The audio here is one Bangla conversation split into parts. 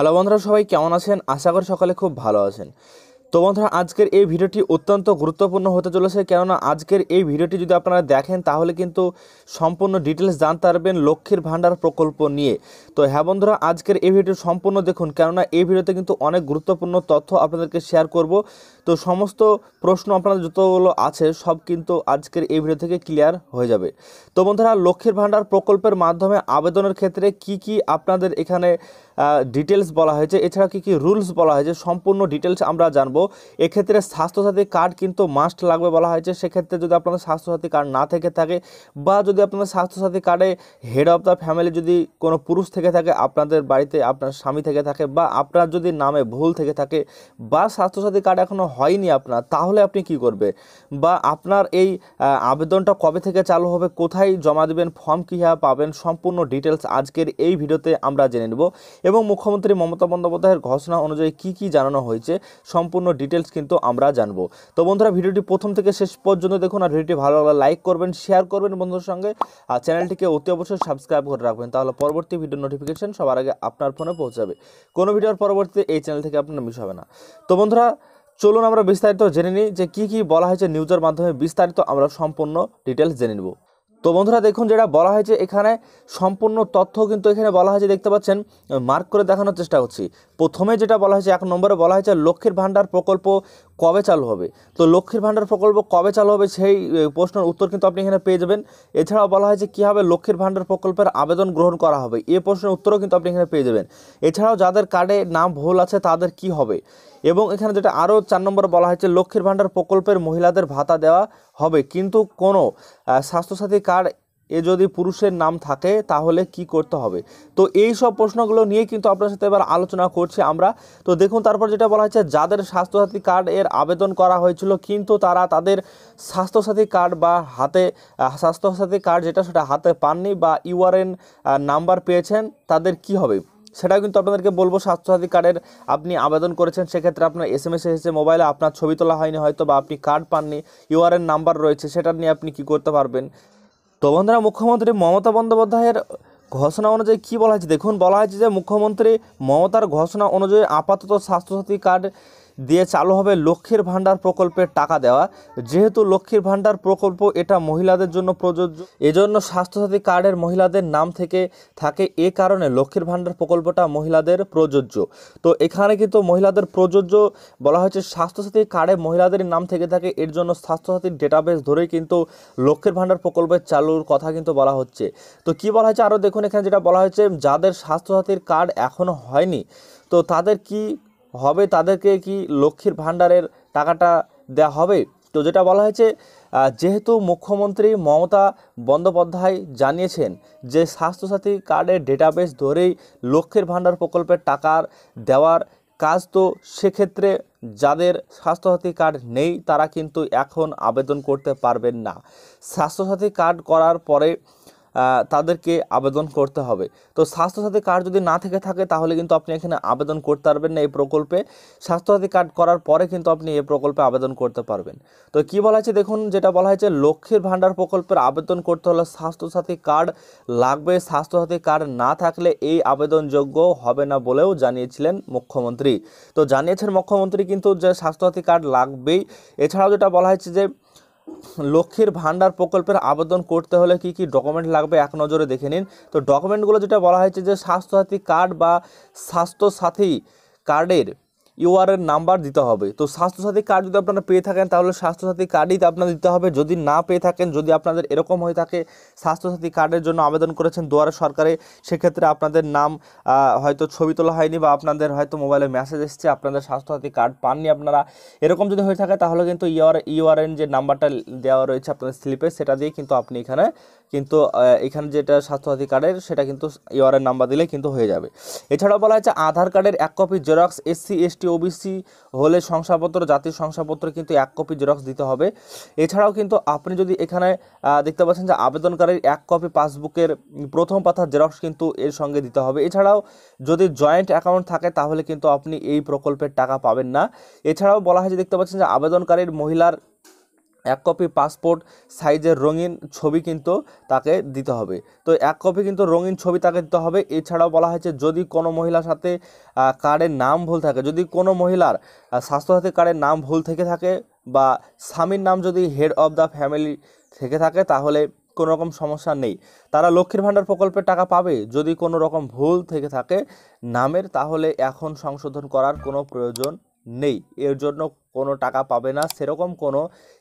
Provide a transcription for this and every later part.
হ্যালো বন্ধুরা সবাই কেমন আছেন আশা করি সকালে খুব ভালো আছেন তো বন্ধুরা আজকের এই ভিডিওটি অত্যন্ত গুরুত্বপূর্ণ হতে চলেছে কেননা আজকের এই ভিডিওটি যদি আপনারা দেখেন তাহলে কিন্তু সম্পূর্ণ ডিটেলস জানতে পারবেন লক্ষ্মীর ভাণ্ডার প্রকল্প নিয়ে তো হ্যাঁ বন্ধুরা আজকের এই ভিডিওটি সম্পূর্ণ দেখুন কেননা এই ভিডিওতে কিন্তু অনেক গুরুত্বপূর্ণ তথ্য আপনাদেরকে শেয়ার করব তো সমস্ত প্রশ্ন আপনাদের যতগুলো আছে সব কিন্তু আজকের এই ভিডিও থেকে ক্লিয়ার হয়ে যাবে তো বন্ধুরা লক্ষ্মীর ভাণ্ডার প্রকল্পের মাধ্যমে আবেদনের ক্ষেত্রে কি কি আপনাদের এখানে ডিটেলস বলা হয়েছে এছাড়া কি কি রুলস বলা হয়েছে সম্পূর্ণ ডিটেলস আমরা জানবো এক্ষেত্রে স্বাস্থ্যসাথী কার্ড কিন্তু মাস্ট লাগবে বলা হয়েছে সেক্ষেত্রে যদি আপনাদের স্বাস্থ্যসাথী কার্ড না থেকে থাকে বা যদি আপনাদের স্বাস্থ্যসাথী কার্ডে হেড অফ দ্য ফ্যামিলি যদি কোনো পুরুষ থেকে থাকে আপনাদের বাড়িতে আপনার স্বামী থেকে থাকে বা আপনার যদি নামে ভুল থেকে থাকে বা স্বাস্থ্যসাথী কার্ড এখনও হয়নি আপনার তাহলে আপনি কি করবে বা আপনার এই আবেদনটা কবে থেকে চালু হবে কোথায় জমা দেবেন ফর্ম কীভাবে পাবেন সম্পূর্ণ ডিটেলস আজকের এই ভিডিওতে আমরা জেনে নেব এবং মুখ্যমন্ত্রী মমতা বন্দ্যোপাধ্যায়ের ঘোষণা অনুযায়ী কি কি জানানো হয়েছে সম্পূর্ণ ডিটেলস কিন্তু আমরা জানবো তো বন্ধুরা ভিডিওটি প্রথম থেকে শেষ পর্যন্ত দেখুন আর ভিডিওটি ভালো লাগলে লাইক করবেন শেয়ার করবেন বন্ধুর সঙ্গে আর চ্যানেলটিকে অতি অবশ্যই সাবস্ক্রাইব করে রাখবেন তাহলে পরবর্তী ভিডিও নোটিফিকেশন সবার আগে আপনার ফোনে পৌঁছাবে কোনো ভিডিওর পরবর্তীতে এই চ্যানেল থেকে আপনার মিস হবে না তো বন্ধুরা চলুন আমরা বিস্তারিত জেনে নিই যে কি কি বলা হয়েছে নিউজের মাধ্যমে বিস্তারিত আমরা সম্পূর্ণ ডিটেলস জেনে নেব তো বন্ধুরা দেখুন যেটা বলা হয়েছে এখানে সম্পূর্ণ তথ্য কিন্তু এখানে বলা হয়েছে দেখতে পাচ্ছেন মার্ক করে দেখানোর চেষ্টা করছি প্রথমে যেটা বলা হয়েছে এক নম্বরে বলা হয়েছে লক্ষ্মীর ভাণ্ডার প্রকল্প কবে চালু হবে তো লক্ষ্মীর ভাণ্ডার প্রকল্প কবে চালু হবে সেই প্রশ্নের উত্তর কিন্তু আপনি এখানে পেয়ে যাবেন এছাড়াও বলা হয়েছে কীভাবে লক্ষ্মীর ভাণ্ডার প্রকল্পের আবেদন গ্রহণ করা হবে এ প্রশ্নের উত্তরও কিন্তু আপনি এখানে পেয়ে যাবেন এছাড়াও যাদের কার্ডে নাম ভুল আছে তাদের কি হবে এবং এখানে যেটা আরও চার নম্বর বলা হয়েছে লক্ষ্মীর ভাণ্ডার প্রকল্পের মহিলাদের ভাতা দেওয়া হবে কিন্তু কোনো স্বাস্থ্যসাথী কার্ড আর এ যদি পুরুষের নাম থাকে তাহলে কি করতে হবে তো এই সব প্রশ্নগুলো নিয়ে কিন্তু আপনার সাথে এবার আলোচনা করছি আমরা তো দেখুন তারপর যেটা বলা হয়েছে যাদের স্বাস্থ্যসাথী কার্ড এর আবেদন করা হয়েছিল কিন্তু তারা তাদের স্বাস্থ্যসাথী কার্ড বা হাতে স্বাস্থ্যসাথী কার্ড যেটা সেটা হাতে পাননি বা ইউআরএন নাম্বার পেয়েছেন তাদের কি হবে সেটাও কিন্তু আপনাদেরকে বলবো স্বাস্থ্যসাথী কার্ডের আপনি আবেদন করেছেন সেক্ষেত্রে আপনার এস এম এস এসেছে মোবাইলে আপনার ছবি তোলা হয়নি হয়তো বা আপনি কার্ড পাননি ইউআরএন নাম্বার রয়েছে সেটা নিয়ে আপনি কি করতে পারবেন তো বন্ধুরা মুখ্যমন্ত্রী মমতা বন্দ্যোপাধ্যায়ের ঘোষণা অনুযায়ী কি বলা হয়েছে দেখুন বলা হয়েছে যে মুখ্যমন্ত্রী মমতার ঘোষণা অনুযায়ী আপাতত স্বাস্থ্যসাথী কার্ড দিয়ে চালু হবে লক্ষ্মীর ভাণ্ডার প্রকল্পের টাকা দেওয়া যেহেতু লক্ষ্মীর ভাণ্ডার প্রকল্প এটা মহিলাদের জন্য প্রযোজ্য এজন্য স্বাস্থ্যসাথী কার্ডের মহিলাদের নাম থেকে থাকে এ কারণে লক্ষ্মীর ভাণ্ডার প্রকল্পটা মহিলাদের প্রযোজ্য তো এখানে কিন্তু মহিলাদের প্রযোজ্য বলা হয়েছে স্বাস্থ্যসাথী কার্ডে মহিলাদের নাম থেকে থাকে এর জন্য স্বাস্থ্যসাথীর ডেটাবেস ধরেই কিন্তু লক্ষ্মীর ভাণ্ডার প্রকল্পের চালুর কথা কিন্তু বলা হচ্ছে তো কি বলা হয়েছে আরও দেখুন এখানে যেটা বলা হয়েছে যাদের স্বাস্থ্যসাথীর কার্ড এখনও হয়নি তো তাদের কি হবে তাদেরকে কি লক্ষ্মীর ভাণ্ডারের টাকাটা দেওয়া হবে তো যেটা বলা হয়েছে যেহেতু মুখ্যমন্ত্রী মমতা বন্দ্যোপাধ্যায় জানিয়েছেন যে স্বাস্থ্যসাথী কার্ডের ডেটাবেস ধরেই লক্ষ্মীর ভাণ্ডার প্রকল্পের টাকার দেওয়ার কাজ তো সেক্ষেত্রে যাদের স্বাস্থ্যসাথী কার্ড নেই তারা কিন্তু এখন আবেদন করতে পারবেন না স্বাস্থ্যসাথী কার্ড করার পরে তাদেরকে আবেদন করতে হবে তো স্বাস্থ্যসাথী কার্ড যদি না থেকে থাকে তাহলে কিন্তু আপনি এখানে আবেদন করতে পারবেন না এই প্রকল্পে স্বাস্থ্যসাথী কার্ড করার পরে কিন্তু আপনি এই প্রকল্পে আবেদন করতে পারবেন তো কি বলা হয়েছে দেখুন যেটা বলা হয়েছে লক্ষ্মীর ভাণ্ডার প্রকল্পের আবেদন করতে হলে স্বাস্থ্যসাথী কার্ড লাগবে স্বাস্থ্যসাথী কার্ড না থাকলে এই আবেদনযোগ্য হবে না বলেও জানিয়েছিলেন মুখ্যমন্ত্রী তো জানিয়েছেন মুখ্যমন্ত্রী কিন্তু যে স্বাস্থ্যসাথী কার্ড লাগবেই এছাড়াও যেটা বলা হয়েছে যে লক্ষ্মীর ভাণ্ডার প্রকল্পের আবেদন করতে হলে কি কি ডকুমেন্ট লাগবে এক নজরে দেখে নিন তো ডকুমেন্টগুলো যেটা বলা হয়েছে যে স্বাস্থ্যসাথী কার্ড বা স্বাস্থ্যসাথী কার্ডের ইউআর এর নাম্বার দিতে হবে তো স্বাস্থ্যসাথী কার্ড যদি আপনারা পেয়ে থাকেন তাহলে স্বাস্থ্যসাথী কার্ডই আপনাদের দিতে হবে যদি না পেয়ে থাকেন যদি আপনাদের এরকম হয়ে থাকে স্বাস্থ্যসাথী কার্ডের জন্য আবেদন করেছেন দুয়ারে সরকারে সেক্ষেত্রে আপনাদের নাম হয়তো ছবি তোলা হয়নি বা আপনাদের হয়তো মোবাইলে মেসেজ এসছে আপনাদের স্বাস্থ্যসাথী কার্ড পাননি আপনারা এরকম যদি হয়ে থাকে তাহলে কিন্তু ইউআর ইউআরএন যে নাম্বারটা দেওয়া রয়েছে আপনাদের স্লিপে সেটা দিয়ে কিন্তু আপনি এখানে কিন্তু এখানে যেটা স্বাস্থ্যসাথী কার্ডের সেটা কিন্তু ইউআরএন নাম্বার দিলে কিন্তু হয়ে যাবে এছাড়াও বলা হয়েছে আধার কার্ডের এক copy xerox SC ST OBC হলে শংসাপত্র জাতির শংসাপত্র কিন্তু এক কপি জেরক্স দিতে হবে এছাড়াও কিন্তু আপনি যদি এখানে দেখতে পাচ্ছেন যে আবেদনকারীর এক কপি পাসবুকের প্রথম পাতার জেরক্স কিন্তু এর সঙ্গে দিতে হবে এছাড়াও যদি জয়েন্ট অ্যাকাউন্ট থাকে তাহলে কিন্তু আপনি এই প্রকল্পের টাকা পাবেন না এছাড়াও বলা হয় যে দেখতে পাচ্ছেন যে আবেদনকারীর মহিলার এক কপি পাসপোর্ট সাইজের রঙিন ছবি কিন্তু তাকে দিতে হবে তো এক কপি কিন্তু রঙিন ছবি তাকে দিতে হবে এছাড়াও বলা হয়েছে যদি কোনো মহিলার সাথে কার্ডের নাম ভুল থাকে যদি কোনো মহিলার স্বাস্থ্যসাথী কার্ডের নাম ভুল থেকে থাকে বা স্বামীর নাম যদি হেড অব দ্য ফ্যামিলি থেকে থাকে তাহলে কোনো রকম সমস্যা নেই তারা লক্ষ্মীর ভাণ্ডার প্রকল্পের টাকা পাবে যদি কোনো রকম ভুল থেকে থাকে নামের তাহলে এখন সংশোধন করার কোনো প্রয়োজন নেই এর জন্য কোনো টাকা পাবে না সেরকম কোনো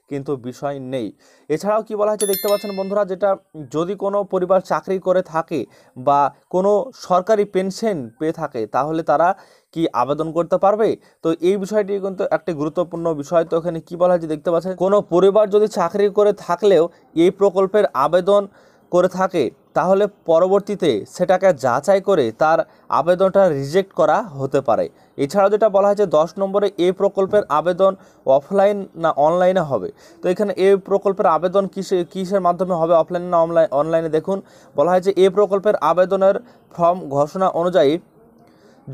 কিন্তু বিষয় নেই এছাড়াও কি বলা হয়েছে দেখতে পাচ্ছেন বন্ধুরা যেটা যদি কোনো পরিবার চাকরি করে থাকে বা কোনো সরকারি পেনশন পেয়ে থাকে তাহলে তারা কি আবেদন করতে পারবে তো এই বিষয়টি কিন্তু একটি গুরুত্বপূর্ণ বিষয় তো এখানে কী বলা হয়েছে দেখতে পাচ্ছেন কোনো পরিবার যদি চাকরি করে থাকলেও এই প্রকল্পের আবেদন করে থাকে তাহলে পরবর্তীতে সেটাকে যাচাই করে তার আবেদনটা রিজেক্ট করা হতে পারে এছাড়াও যেটা বলা হয়েছে দশ নম্বরে এ প্রকল্পের আবেদন অফলাইন না অনলাইনে হবে তো এখানে এ প্রকল্পের আবেদন কিসে কিসের মাধ্যমে হবে অফলাইনে না অনলাইন অনলাইনে দেখুন বলা হয়েছে এ প্রকল্পের আবেদনের ফর্ম ঘোষণা অনুযায়ী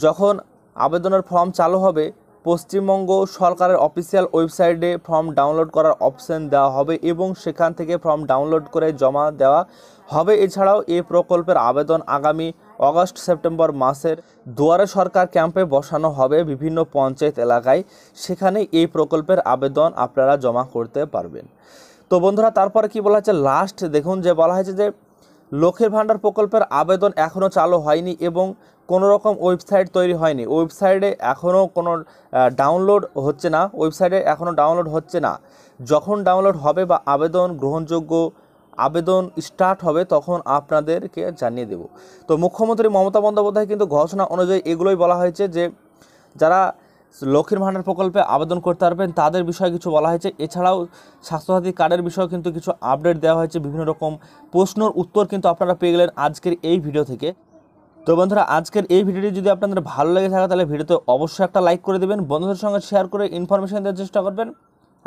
যখন আবেদনের ফর্ম চালু হবে পশ্চিমবঙ্গ সরকারের অফিসিয়াল ওয়েবসাইটে ফর্ম ডাউনলোড করার অপশন দেওয়া হবে এবং সেখান থেকে ফর্ম ডাউনলোড করে জমা দেওয়া হবে এছাড়াও এই প্রকল্পের আবেদন আগামী অগস্ট সেপ্টেম্বর মাসের দুয়ারে সরকার ক্যাম্পে বসানো হবে বিভিন্ন পঞ্চায়েত এলাকায় সেখানে এই প্রকল্পের আবেদন আপনারা জমা করতে পারবেন তো বন্ধুরা তারপরে কি বলা হয়েছে লাস্ট দেখুন যে বলা হয়েছে যে লক্ষ্মীর ভাণ্ডার প্রকল্পের আবেদন এখনও চালু হয়নি এবং কোনো রকম ওয়েবসাইট তৈরি হয়নি ওয়েবসাইটে এখনও কোনো ডাউনলোড হচ্ছে না ওয়েবসাইটে এখনও ডাউনলোড হচ্ছে না যখন ডাউনলোড হবে বা আবেদন গ্রহণযোগ্য আবেদন স্টার্ট হবে তখন আপনাদেরকে জানিয়ে দেব তো মুখ্যমন্ত্রী মমতা বন্দ্যোপাধ্যায় কিন্তু ঘোষণা অনুযায়ী এগুলোই বলা হয়েছে যে যারা লক্ষ্মীর ভাণ্ডার প্রকল্পে আবেদন করতে পারবেন তাদের বিষয়ে কিছু বলা হয়েছে এছাড়াও স্বাস্থ্যসাথী কার্ডের বিষয়ে কিন্তু কিছু আপডেট দেওয়া হয়েছে বিভিন্ন রকম প্রশ্নর উত্তর কিন্তু আপনারা পেয়ে গেলেন আজকের এই ভিডিও থেকে তো বন্ধুরা আজকের এই ভিডিওটি যদি আপনাদের ভালো লেগে থাকে তাহলে ভিডিওতে অবশ্যই একটা লাইক করে দেবেন বন্ধুদের সঙ্গে শেয়ার করে ইনফরমেশন দেওয়ার চেষ্টা করবেন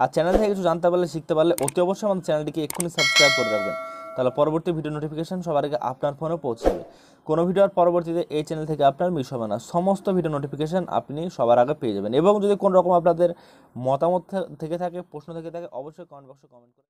আর চ্যানেল থেকে কিছু জানতে পারলে শিখতে পারলে অতি অবশ্যই আমাদের চ্যানেলটিকে এক্ষুনি সাবস্ক্রাইব করে রাখবেন তাহলে পরবর্তী ভিডিও নোটিফিকেশান সবার আগে আপনার ফোনে পৌঁছবে কোনো ভিডিওর পরবর্তীতে এই চ্যানেল থেকে আপনার মিস হবে না সমস্ত ভিডিও নোটিফিকেশান আপনি সবার আগে পেয়ে যাবেন এবং যদি কোনো রকম আপনাদের মতামত থেকে থাকে প্রশ্ন থেকে থাকে অবশ্যই কমেন্ট বক্সে কমেন্ট করে